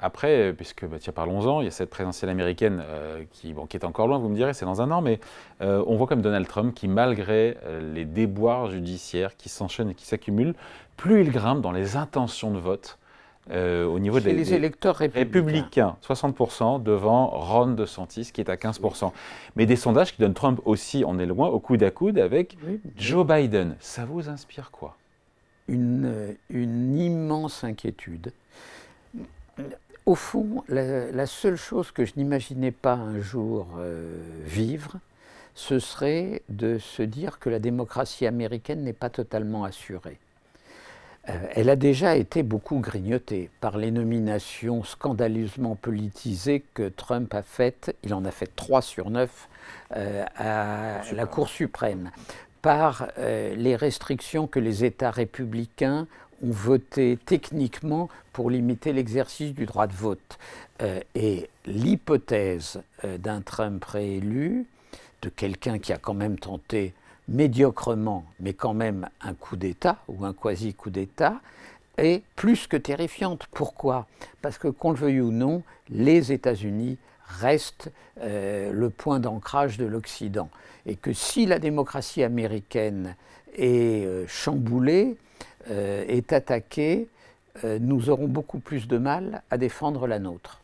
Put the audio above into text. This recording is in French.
Après, puisque, bah, parlons-en, il y a cette présidentielle américaine euh, qui, est encore loin, vous me direz, c'est dans un an, mais euh, on voit comme Donald Trump qui, malgré euh, les déboires judiciaires qui s'enchaînent et qui s'accumulent, plus il grimpe dans les intentions de vote au niveau des, électeurs républicains. 60% devant Ron DeSantis qui est à 15%. Mais des sondages qui donnent Trump aussi, on est loin, au coude à coude avec Joe Biden. Ça vous inspire quoi une immense inquiétude au fond, la, seule chose que je n'imaginais pas un jour euh, vivre, ce serait de se dire que la démocratie américaine n'est pas totalement assurée. Euh, elle a déjà été beaucoup grignotée par les nominations scandaleusement politisées que Trump a faites, il en a fait trois sur neuf euh, à la Cour suprême, par les restrictions que les États républicains ont voté techniquement pour limiter l'exercice du droit de vote. Euh, et l'hypothèse euh, d'un Trump réélu, de quelqu'un qui a quand même tenté médiocrement, mais quand même un coup d'État ou un quasi-coup d'État, est plus que terrifiante. Pourquoi Parce que qu'on le veuille ou non, les États-Unis restent euh, le point d'ancrage de l'Occident. Et que si la démocratie américaine est chamboulée, euh, est attaquée, euh, nous aurons beaucoup plus de mal à défendre la nôtre.